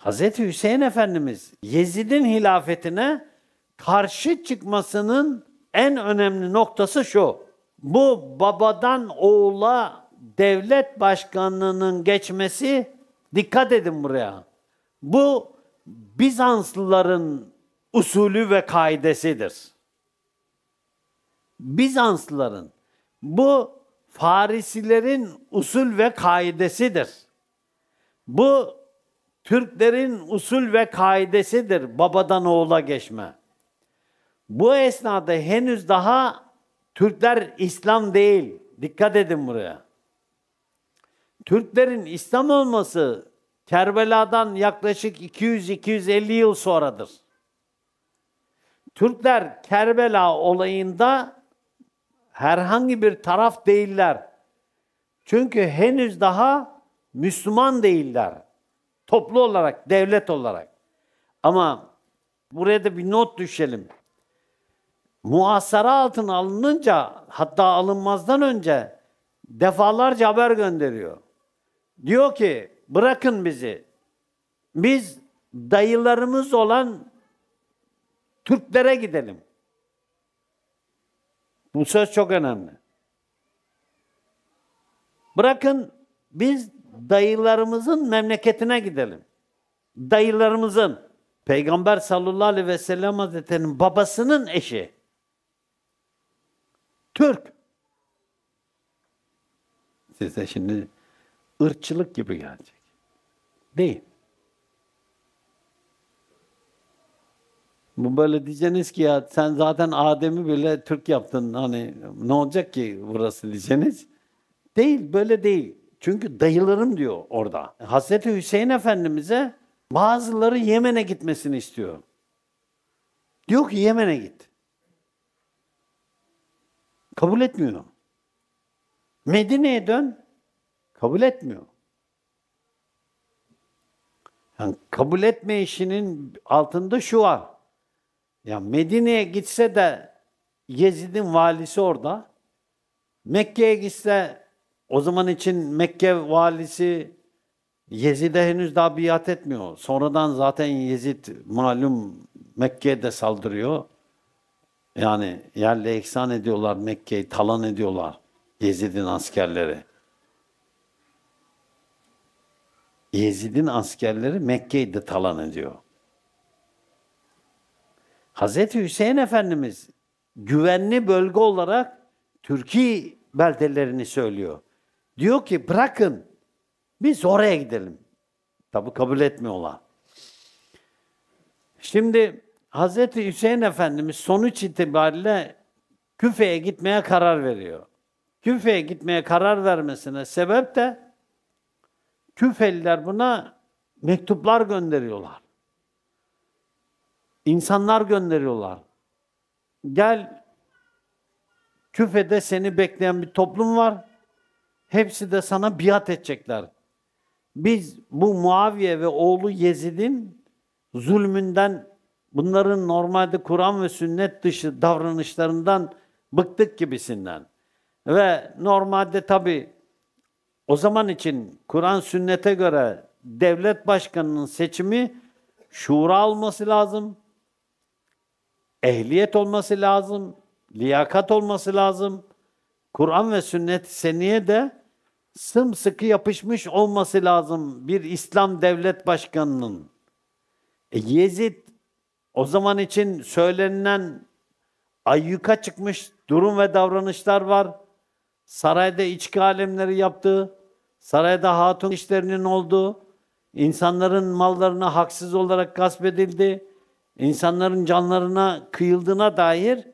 Hazreti Hüseyin Efendimiz Yezid'in hilafetine karşı çıkmasının en önemli noktası şu. Bu babadan oğula devlet başkanlığının geçmesi dikkat edin buraya. Bu Bizanslıların usulü ve kaidesidir. Bizanslıların bu Farisilerin usul ve kaidesidir. Bu Türklerin usul ve kaidesidir babadan oğula geçme. Bu esnada henüz daha Türkler İslam değil. Dikkat edin buraya. Türklerin İslam olması Kerbela'dan yaklaşık 200-250 yıl sonradır. Türkler Kerbela olayında herhangi bir taraf değiller. Çünkü henüz daha Müslüman değiller. Toplu olarak, devlet olarak. Ama buraya da bir not düşelim. Muhasara altına alınınca, hatta alınmazdan önce defalarca haber gönderiyor. Diyor ki, bırakın bizi. Biz dayılarımız olan Türklere gidelim. Bu söz çok önemli. Bırakın biz dayılarımızın memleketine gidelim. Dayılarımızın, Peygamber sallallahu aleyhi ve sellem hazretlerinin babasının eşi. Türk. Size şimdi ırkçılık gibi gelecek. Değil. Bu böyle diyeceğiniz ki ya sen zaten Adem'i bile Türk yaptın hani ne olacak ki burası diyeceğiniz. Değil, böyle değil. Çünkü dayılarım diyor orada. Hazreti Hüseyin Efendimiz'e bazıları Yemen'e gitmesini istiyor. Diyor ki Yemen'e git. Kabul etmiyor. Medine'ye dön. Kabul etmiyor. Yani kabul etme işinin altında şu var. Ya yani Medine'ye gitse de Yezid'in valisi orada. Mekke'ye gitse o zaman için Mekke valisi Yezid'e henüz daha biat etmiyor. Sonradan zaten Yezid malum Mekke'ye de saldırıyor. Yani yerle eksan ediyorlar Mekke'yi, talan ediyorlar Yezid'in askerleri. Yezid'in askerleri Mekke'yi de talan ediyor. Hazreti Hüseyin Efendimiz güvenli bölge olarak Türkiye beldelerini söylüyor. Diyor ki bırakın biz oraya gidelim. Tabi kabul etmiyorlar. Şimdi Hz. Hüseyin Efendimiz sonuç itibariyle Küfe'ye gitmeye karar veriyor. Küfe'ye gitmeye karar vermesine sebep de Küfeliler buna mektuplar gönderiyorlar. İnsanlar gönderiyorlar. Gel Küfe'de seni bekleyen bir toplum var. Hepsi de sana biat edecekler. Biz bu Muaviye ve oğlu Yezid'in zulmünden, bunların normalde Kur'an ve sünnet dışı davranışlarından bıktık gibisinden. Ve normalde tabi o zaman için Kur'an sünnete göre devlet başkanının seçimi şura olması lazım, ehliyet olması lazım, liyakat olması lazım. Kur'an ve sünnet seniye de sımsıkı yapışmış olması lazım bir İslam devlet başkanının. E Yezid o zaman için söylenilen ayyuka çıkmış durum ve davranışlar var. Sarayda içki alemleri yaptığı, sarayda hatun işlerinin olduğu, insanların mallarına haksız olarak gasp edildi, insanların canlarına kıyıldığına dair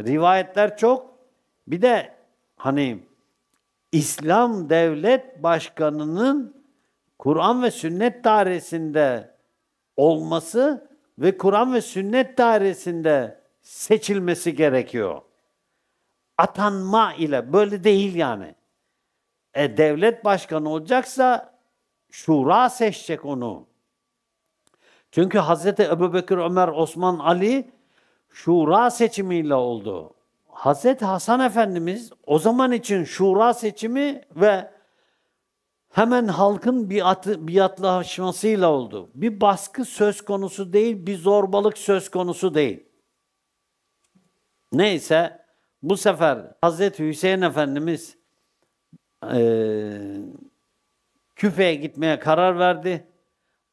rivayetler çok. Bir de hani İslam Devlet Başkanı'nın Kur'an ve sünnet dairesinde olması ve Kur'an ve sünnet dairesinde seçilmesi gerekiyor. Atanma ile böyle değil yani. E devlet başkanı olacaksa şura seçecek onu. Çünkü Hazreti Ebubekir Ömer Osman Ali şura seçimiyle oldu. Hazreti Hasan Efendimiz o zaman için şura seçimi ve hemen halkın biatı, biatlaşmasıyla oldu. Bir baskı söz konusu değil, bir zorbalık söz konusu değil. Neyse bu sefer Hazreti Hüseyin Efendimiz e, Küfe'ye gitmeye karar verdi.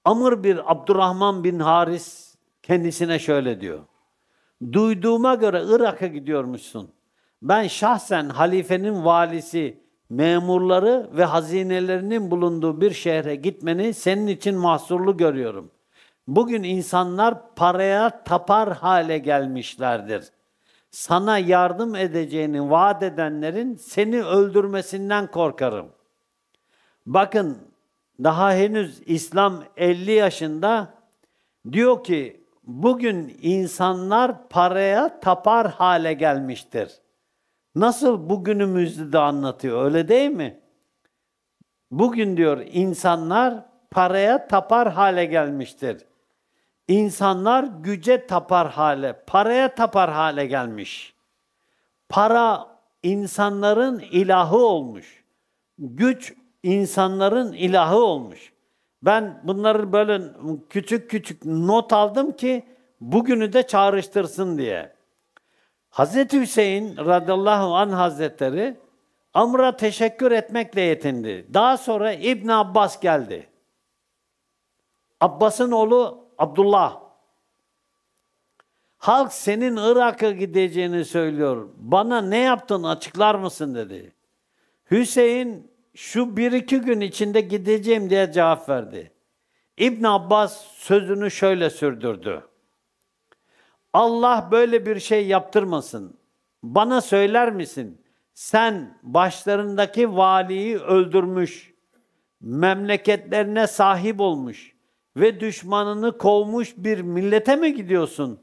Amr bir Abdurrahman bin Haris kendisine şöyle diyor. Duyduğuma göre Irak'a gidiyormuşsun. Ben şahsen halifenin valisi, memurları ve hazinelerinin bulunduğu bir şehre gitmeni senin için mahsurlu görüyorum. Bugün insanlar paraya tapar hale gelmişlerdir. Sana yardım edeceğini vaat edenlerin seni öldürmesinden korkarım. Bakın daha henüz İslam 50 yaşında diyor ki bugün insanlar paraya tapar hale gelmiştir. Nasıl bugünümüzü de anlatıyor öyle değil mi? Bugün diyor insanlar paraya tapar hale gelmiştir. İnsanlar güce tapar hale, paraya tapar hale gelmiş. Para insanların ilahı olmuş. Güç insanların ilahı olmuş. Ben bunları böyle küçük küçük not aldım ki bugünü de çağrıştırsın diye. Hazreti Hüseyin radıyallahu an hazretleri Amr'a teşekkür etmekle yetindi. Daha sonra İbn Abbas geldi. Abbas'ın oğlu Abdullah. Halk senin Irak'a gideceğini söylüyor. Bana ne yaptın açıklar mısın dedi. Hüseyin şu bir iki gün içinde gideceğim diye cevap verdi. İbn Abbas sözünü şöyle sürdürdü. Allah böyle bir şey yaptırmasın. Bana söyler misin? Sen başlarındaki valiyi öldürmüş, memleketlerine sahip olmuş ve düşmanını kovmuş bir millete mi gidiyorsun?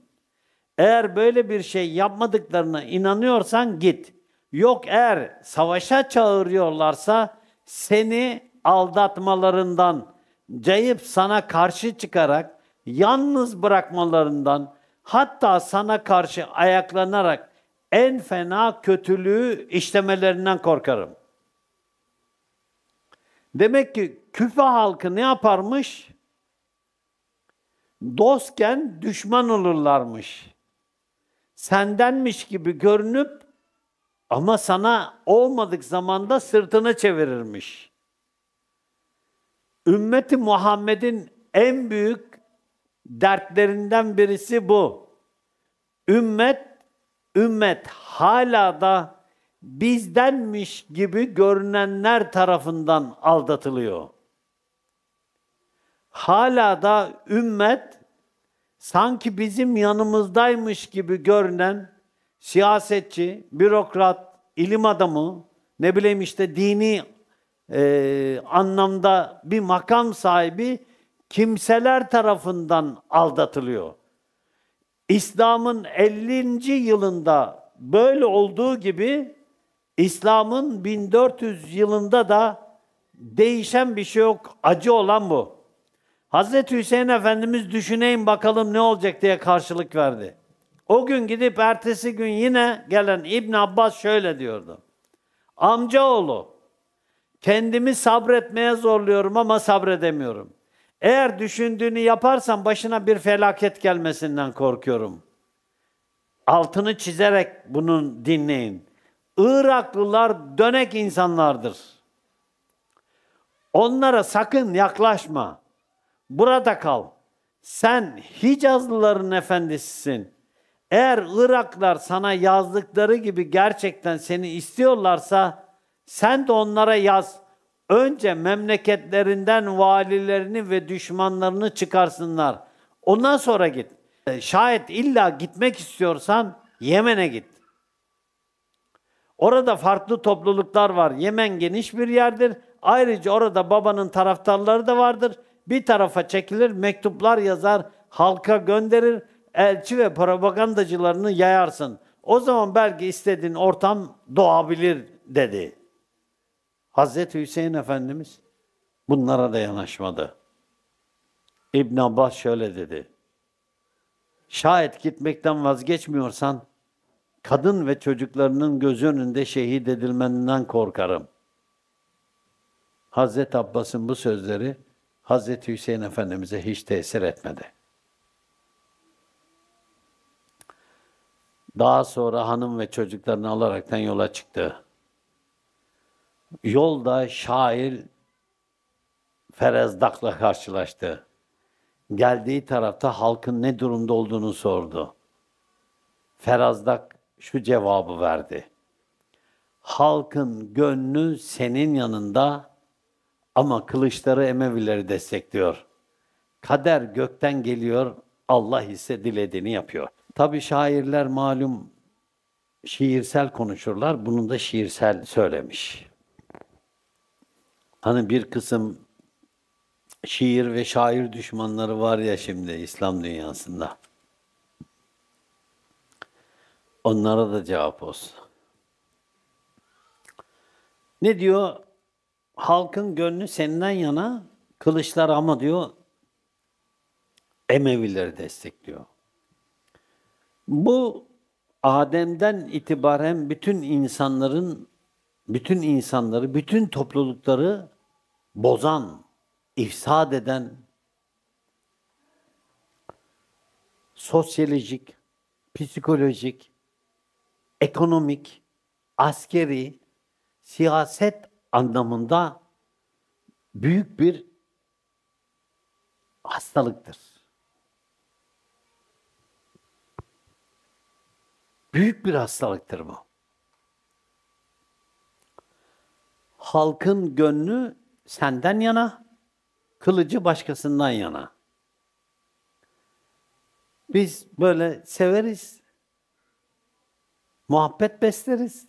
Eğer böyle bir şey yapmadıklarına inanıyorsan git. Yok eğer savaşa çağırıyorlarsa seni aldatmalarından, cayıp sana karşı çıkarak yalnız bırakmalarından, hatta sana karşı ayaklanarak en fena kötülüğü işlemelerinden korkarım. Demek ki küfe halkı ne yaparmış? Dostken düşman olurlarmış. Sendenmiş gibi görünüp ama sana olmadık zamanda sırtını çevirirmiş. Ümmeti Muhammed'in en büyük dertlerinden birisi bu. Ümmet, ümmet hala da bizdenmiş gibi görünenler tarafından aldatılıyor. Hala da ümmet sanki bizim yanımızdaymış gibi görünen siyasetçi, bürokrat, ilim adamı, ne bileyim işte dini e, anlamda bir makam sahibi kimseler tarafından aldatılıyor. İslam'ın 50. yılında böyle olduğu gibi İslam'ın 1400 yılında da değişen bir şey yok. Acı olan bu. Hazreti Hüseyin Efendimiz düşüneyim bakalım ne olacak diye karşılık verdi. O gün gidip ertesi gün yine gelen İbn Abbas şöyle diyordu. Amcaoğlu, kendimi sabretmeye zorluyorum ama sabredemiyorum. Eğer düşündüğünü yaparsan başına bir felaket gelmesinden korkuyorum. Altını çizerek bunun dinleyin. Iraklılar dönek insanlardır. Onlara sakın yaklaşma. Burada kal. Sen Hicazlıların efendisisin. Eğer Iraklar sana yazdıkları gibi gerçekten seni istiyorlarsa sen de onlara yaz. Önce memleketlerinden valilerini ve düşmanlarını çıkarsınlar. Ondan sonra git. E, şayet illa gitmek istiyorsan Yemen'e git. Orada farklı topluluklar var. Yemen geniş bir yerdir. Ayrıca orada babanın taraftarları da vardır. Bir tarafa çekilir, mektuplar yazar, halka gönderir elçi ve propagandacılarını yayarsın. O zaman belki istediğin ortam doğabilir dedi. Hazreti Hüseyin Efendimiz bunlara da yanaşmadı. İbn Abbas şöyle dedi. Şayet gitmekten vazgeçmiyorsan kadın ve çocuklarının göz önünde şehit edilmenden korkarım. Hazreti Abbas'ın bu sözleri Hazreti Hüseyin Efendimiz'e hiç tesir etmedi. Daha sonra hanım ve çocuklarını alaraktan yola çıktı. Yolda şair Ferezdak'la karşılaştı. Geldiği tarafta halkın ne durumda olduğunu sordu. Ferazdak şu cevabı verdi. Halkın gönlü senin yanında ama kılıçları Emevileri destekliyor. Kader gökten geliyor, Allah ise dilediğini yapıyor. Tabi şairler malum şiirsel konuşurlar. bunun da şiirsel söylemiş. Hani bir kısım şiir ve şair düşmanları var ya şimdi İslam dünyasında. Onlara da cevap olsun. Ne diyor? Halkın gönlü senden yana, kılıçlar ama diyor Emevileri destekliyor. Bu Adem'den itibaren bütün insanların bütün insanları, bütün toplulukları bozan, ifsad eden sosyolojik, psikolojik, ekonomik, askeri, siyaset anlamında büyük bir hastalıktır. Büyük bir hastalıktır bu. Halkın gönlü senden yana, kılıcı başkasından yana. Biz böyle severiz, muhabbet besleriz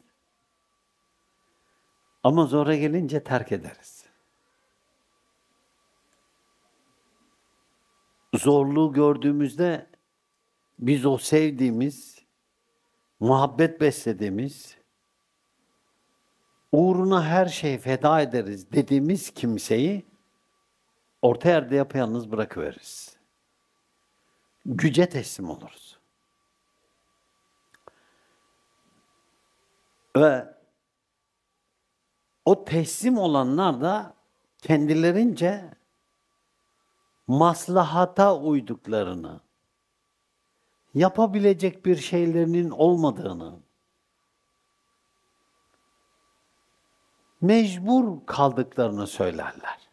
ama zora gelince terk ederiz. Zorluğu gördüğümüzde biz o sevdiğimiz, muhabbet beslediğimiz, uğruna her şeyi feda ederiz dediğimiz kimseyi orta yerde yapayalnız bırakıveririz. Güce teslim oluruz. Ve o teslim olanlar da kendilerince maslahata uyduklarını, yapabilecek bir şeylerinin olmadığını, mecbur kaldıklarını söylerler.